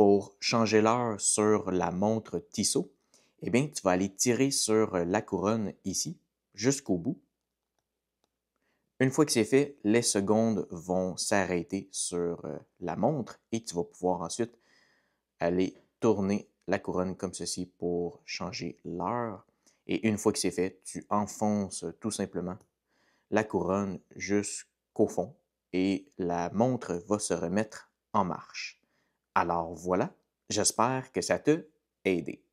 pour changer l'heure sur la montre Tissot, eh bien, tu vas aller tirer sur la couronne ici jusqu'au bout. Une fois que c'est fait, les secondes vont s'arrêter sur euh, la montre et tu vas pouvoir ensuite aller tourner la couronne comme ceci pour changer l'heure. Et une fois que c'est fait, tu enfonces tout simplement la couronne jusqu'au fond et la montre va se remettre en marche. Alors voilà, j'espère que ça t'a aidé.